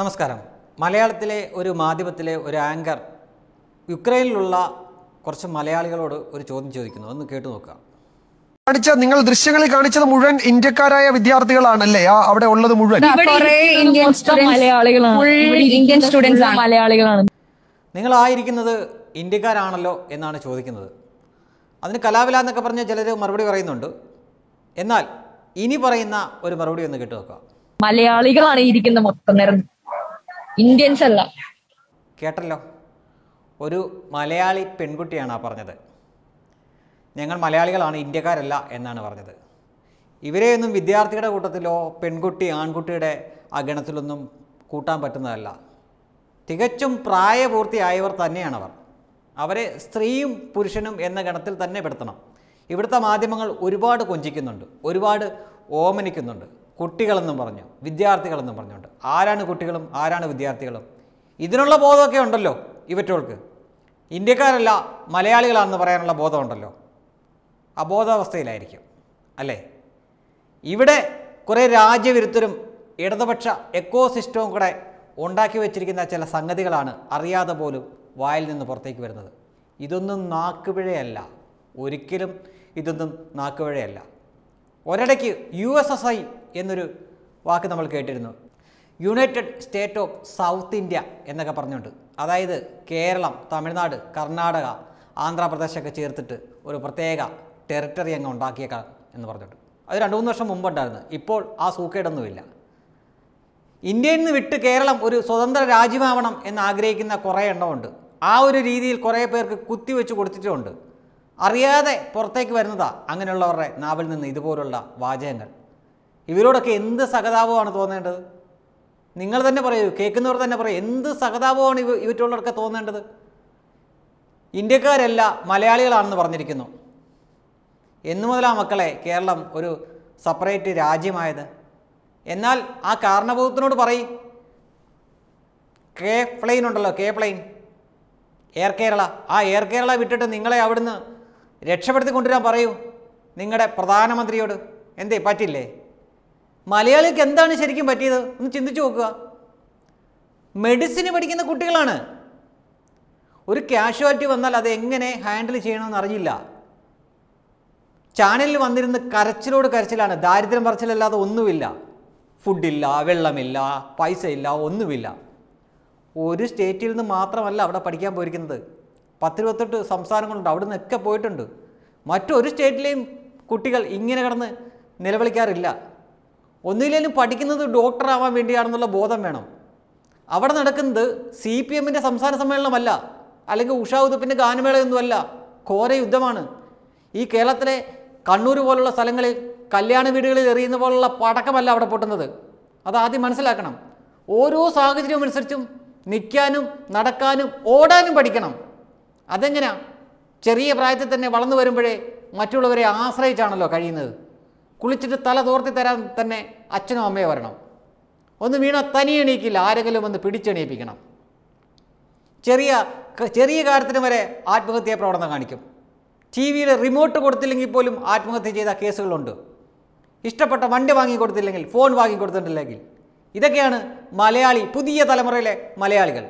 നമസ്കാരം മലയാളത്തിലെ ഒരു മാധ്യമത്തിലെ ഒരു ആങ്കർ യുക്രൈനിലുള്ള കുറച്ച് മലയാളികളോട് ഒരു ചോദ്യം ചോദിക്കുന്നു ഒന്ന് കേട്ടു നോക്കുക കാണിച്ച നിങ്ങൾ ദൃശ്യങ്ങളിൽ കാണിച്ചത് മുഴുവൻ ഇന്ത്യക്കാരായ വിദ്യാർത്ഥികളാണല്ലേ ആ അവിടെ ഉള്ളത് മുഴുവൻ മലയാളികളാണ് നിങ്ങൾ ആയിരിക്കുന്നത് ഇന്ത്യക്കാരാണല്ലോ എന്നാണ് ചോദിക്കുന്നത് അതിന് കലാവില എന്നൊക്കെ പറഞ്ഞ ചിലർ മറുപടി പറയുന്നുണ്ട് എന്നാൽ ഇനി പറയുന്ന ഒരു മറുപടി ഒന്ന് കേട്ടു നോക്കാം മലയാളികളാണ് ഇരിക്കുന്ന മൊത്തം നേരം ഇന്ത്യൻസ് അല്ല കേട്ടല്ലോ ഒരു മലയാളി പെൺകുട്ടിയാണ് ആ പറഞ്ഞത് ഞങ്ങൾ മലയാളികളാണ് ഇന്ത്യക്കാരല്ല എന്നാണ് പറഞ്ഞത് ഇവരെയൊന്നും വിദ്യാർത്ഥിയുടെ കൂട്ടത്തിലോ പെൺകുട്ടി ആൺകുട്ടിയുടെ ആ ഗണത്തിലൊന്നും കൂട്ടാൻ പറ്റുന്നതല്ല തികച്ചും പ്രായപൂർത്തിയായവർ തന്നെയാണ് അവർ അവരെ സ്ത്രീയും പുരുഷനും എന്ന ഗണത്തിൽ തന്നെ പെടുത്തണം ഇവിടുത്തെ മാധ്യമങ്ങൾ ഒരുപാട് കൊഞ്ചിക്കുന്നുണ്ട് ഒരുപാട് ഓമനിക്കുന്നുണ്ട് കുട്ടികളെന്നും പറഞ്ഞു വിദ്യാർത്ഥികളെന്നും പറഞ്ഞുകൊണ്ട് ആരാണ് കുട്ടികളും ആരാണ് വിദ്യാർത്ഥികളും ഇതിനുള്ള ബോധമൊക്കെ ഉണ്ടല്ലോ ഇവറ്റോൾക്ക് ഇന്ത്യക്കാരല്ല മലയാളികളാണെന്ന് പറയാനുള്ള ബോധമുണ്ടല്ലോ അബോധാവസ്ഥയിലായിരിക്കും അല്ലേ ഇവിടെ കുറേ രാജ്യവിരുദ്ധരും ഇടതുപക്ഷ എക്കോ സിസ്റ്റവും കൂടെ ഉണ്ടാക്കി വച്ചിരിക്കുന്ന ചില സംഗതികളാണ് അറിയാതെ പോലും വായിൽ നിന്ന് പുറത്തേക്ക് വരുന്നത് ഇതൊന്നും നാക്കുപിഴയല്ല ഒരിക്കലും ഇതൊന്നും നാക്കുപിഴയല്ല ഒരിടയ്ക്ക് യു എസ് എസ് ഐ എന്നൊരു വാക്ക് നമ്മൾ കേട്ടിരുന്നു united state of south India എന്നൊക്കെ പറഞ്ഞുകൊണ്ട് അതായത് കേരളം തമിഴ്നാട് കർണാടക ആന്ധ്രാപ്രദേശൊക്കെ ചേർത്തിട്ട് ഒരു പ്രത്യേക ടെറിട്ടറി അങ്ങ് ഉണ്ടാക്കിയേക്കാം എന്ന് പറഞ്ഞിട്ട് അത് രണ്ട് മൂന്ന് വർഷം മുമ്പുണ്ടായിരുന്നു ഇപ്പോൾ ആ സൂക്കേടൊന്നുമില്ല ഇന്ത്യയിൽ നിന്ന് വിട്ട് കേരളം ഒരു സ്വതന്ത്ര രാജ്യമാവണം എന്ന് ആഗ്രഹിക്കുന്ന കുറേ എണ്ണമുണ്ട് ആ ഒരു രീതിയിൽ കുറേ പേർക്ക് കുത്തിവെച്ച് കൊടുത്തിട്ടുമുണ്ട് അറിയാതെ പുറത്തേക്ക് വരുന്നതാ അങ്ങനെയുള്ളവരുടെ നാവിൽ നിന്ന് ഇതുപോലുള്ള വാചകങ്ങൾ ഇവരോടൊക്കെ എന്ത് സഹതാപമാണ് തോന്നേണ്ടത് നിങ്ങൾ തന്നെ പറയൂ കേൾക്കുന്നവർ തന്നെ പറയൂ എന്ത് സഹതാപമാണ് ഇവ ഇവറ്റുള്ളവർക്ക് തോന്നേണ്ടത് ഇന്ത്യക്കാരല്ല മലയാളികളാണെന്ന് പറഞ്ഞിരിക്കുന്നു എന്നു മുതലാ മക്കളെ കേരളം ഒരു സെപ്പറേറ്റ് രാജ്യമായത് എന്നാൽ ആ കാരണബോധത്തിനോട് പറയും കെ പ്ലെയിൻ ഉണ്ടല്ലോ കെ പ്ലെയിൻ എയർ കേരള ആ എയർ കേരള വിട്ടിട്ട് നിങ്ങളെ അവിടുന്ന് രക്ഷപ്പെടുത്തി കൊണ്ടുവരാൻ പറയൂ നിങ്ങളുടെ പ്രധാനമന്ത്രിയോട് എന്തേ പറ്റില്ലേ മലയാളികൾക്ക് എന്താണ് ശരിക്കും പറ്റിയത് ഒന്ന് ചിന്തിച്ചു നോക്കുക മെഡിസിന് പഠിക്കുന്ന കുട്ടികളാണ് ഒരു കാഷ്വാലിറ്റി വന്നാൽ അത് എങ്ങനെ ഹാൻഡിൽ ചെയ്യണമെന്ന് അറിയില്ല ചാനലിൽ വന്നിരുന്ന് കരച്ചിലോട് കരച്ചിലാണ് ദാരിദ്ര്യം പറച്ചിലല്ലാതെ ഒന്നുമില്ല ഫുഡില്ല വെള്ളമില്ല പൈസ ഇല്ല ഒന്നുമില്ല ഒരു സ്റ്റേറ്റിൽ നിന്ന് മാത്രമല്ല അവിടെ പഠിക്കാൻ പോയിരിക്കുന്നത് പത്തിരുപത്തെട്ട് സംസ്ഥാനങ്ങളുണ്ട് അവിടെ നിന്നൊക്കെ പോയിട്ടുണ്ട് മറ്റൊരു സ്റ്റേറ്റിലെയും കുട്ടികൾ ഇങ്ങനെ കിടന്ന് നിലവിളിക്കാറില്ല ഒന്നിലേലും പഠിക്കുന്നത് ഡോക്ടറാവാൻ വേണ്ടിയാണെന്നുള്ള ബോധം വേണം അവിടെ നടക്കുന്നത് സി പി എമ്മിൻ്റെ സംസ്ഥാന സമ്മേളനമല്ല അല്ലെങ്കിൽ ഉഷാ ഉദപ്പിൻ്റെ ഗാനമേളയൊന്നുമല്ല ഘോര യുദ്ധമാണ് ഈ കേരളത്തിലെ കണ്ണൂർ പോലുള്ള സ്ഥലങ്ങളിൽ കല്യാണ വീടുകളിൽ എറിയുന്ന പോലുള്ള പടക്കമല്ല അവിടെ പൊട്ടുന്നത് അത് ആദ്യം മനസ്സിലാക്കണം ഓരോ സാഹചര്യവും അനുസരിച്ചും നിൽക്കാനും നടക്കാനും ഓടാനും പഠിക്കണം അതെങ്ങനെ ചെറിയ പ്രായത്തിൽ തന്നെ വളർന്നു വരുമ്പോഴേ മറ്റുള്ളവരെ ആശ്രയിച്ചാണല്ലോ കഴിയുന്നത് കുളിച്ചിട്ട് തല തോർത്തി തരാൻ തന്നെ അച്ഛനും അമ്മയോ വരണം ഒന്ന് വീണ തനി എണീക്കില്ല ആരെങ്കിലും ഒന്ന് പിടിച്ചെണീപ്പിക്കണം ചെറിയ ചെറിയ കാര്യത്തിന് വരെ ആത്മഹത്യാ പ്രവണത കാണിക്കും ടി വിയുടെ റിമോട്ട് കൊടുത്തില്ലെങ്കിൽ പോലും ആത്മഹത്യ ചെയ്ത കേസുകളുണ്ട് ഇഷ്ടപ്പെട്ട വണ്ടി വാങ്ങി കൊടുത്തില്ലെങ്കിൽ ഫോൺ വാങ്ങി കൊടുത്തിട്ടില്ലെങ്കിൽ ഇതൊക്കെയാണ് മലയാളി പുതിയ തലമുറയിലെ മലയാളികൾ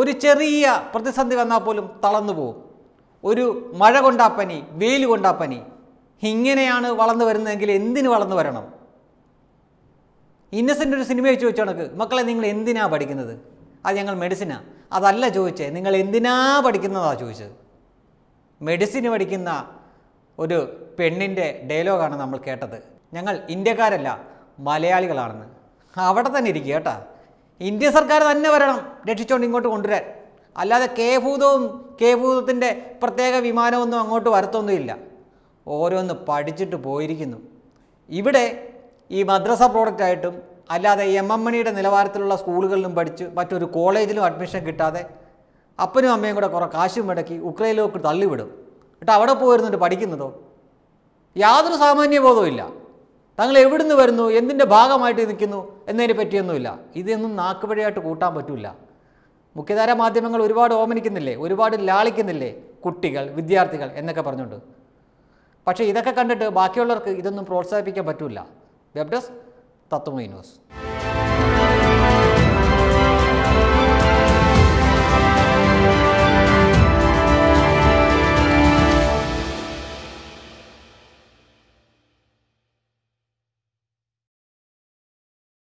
ഒരു ചെറിയ പ്രതിസന്ധി വന്നാൽ പോലും തളർന്നു പോകും ഒരു മഴ കൊണ്ടാ പനി വെയിൽ കൊണ്ടാ പനി ഇങ്ങനെയാണ് വളർന്നു വരുന്നതെങ്കിൽ എന്തിന് വളർന്നു വരണം ഇന്നസെൻ്റ് ഒരു സിനിമ വെച്ച് ചോദിച്ചു കണക്ക് മക്കളെ നിങ്ങൾ എന്തിനാ പഠിക്കുന്നത് അത് ഞങ്ങൾ മെഡിസിനാ അതല്ല ചോദിച്ചത് നിങ്ങൾ എന്തിനാ പഠിക്കുന്നതാ ചോദിച്ചത് മെഡിസിന് പഠിക്കുന്ന ഒരു പെണ്ണിൻ്റെ ഡയലോഗാണ് നമ്മൾ കേട്ടത് ഞങ്ങൾ ഇന്ത്യക്കാരല്ല മലയാളികളാണെന്ന് അവിടെ തന്നെ ഇരിക്കുക കേട്ടോ ഇന്ത്യ സർക്കാർ തന്നെ വരണം രക്ഷിച്ചുകൊണ്ട് ഇങ്ങോട്ട് കൊണ്ടുവരാൻ അല്ലാതെ കെ ഭൂതവും കെ ഭൂതത്തിൻ്റെ പ്രത്യേക വിമാനമൊന്നും അങ്ങോട്ട് വരത്തൊന്നുമില്ല ഓരോന്ന് പഠിച്ചിട്ട് പോയിരിക്കുന്നു ഇവിടെ ഈ മദ്രസ പ്രോഡക്റ്റായിട്ടും അല്ലാതെ എം എം മണിയുടെ നിലവാരത്തിലുള്ള സ്കൂളുകളിലും പഠിച്ച് മറ്റൊരു കോളേജിലും അഡ്മിഷൻ കിട്ടാതെ അപ്പനും അമ്മയും കൂടെ കുറേ കാശും മുടക്കി ഉക്രൈനിലേക്ക് തള്ളിവിടും എന്നിട്ട് അവിടെ പോയിരുന്നിട്ട് പഠിക്കുന്നതോ യാതൊരു സാമാന്യ ബോധവും താങ്കൾ എവിടുന്ന് വരുന്നു എന്തിൻ്റെ ഭാഗമായിട്ട് നിൽക്കുന്നു എന്നതിനെ പറ്റിയൊന്നുമില്ല ഇതൊന്നും നാക്കുപഴയായിട്ട് കൂട്ടാൻ പറ്റില്ല മുഖ്യധാര മാധ്യമങ്ങൾ ഒരുപാട് ഓമനിക്കുന്നില്ലേ ഒരുപാട് ലാളിക്കുന്നില്ലേ കുട്ടികൾ വിദ്യാർത്ഥികൾ എന്നൊക്കെ പറഞ്ഞുകൊണ്ട് പക്ഷേ ഇതൊക്കെ കണ്ടിട്ട് ബാക്കിയുള്ളവർക്ക് ഇതൊന്നും പ്രോത്സാഹിപ്പിക്കാൻ പറ്റില്ല വെബ് ഡെസ്ക് തത്വമൈ ന്യൂസ്